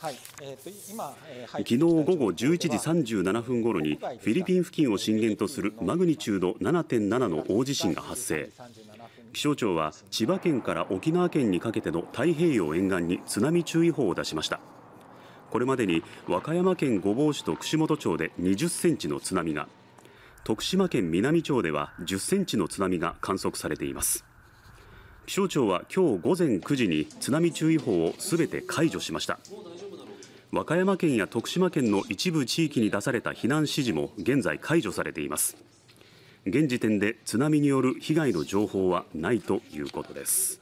昨日午後11時37分ごろにフィリピン付近を震源とするマグニチュード7.7の大地震が発生気象庁は千葉県から沖縄県にかけての太平洋沿岸に津波注意報を出しましたこれまでに和歌山県御坊市と串本町で20センチの津波が徳島県南町では10センチの津波が観測されています気象庁は今日午前9時に津波注意報をすべて解除しました和歌山県や徳島県の一部地域に出された避難指示も現在解除されています現時点で津波による被害の情報はないということです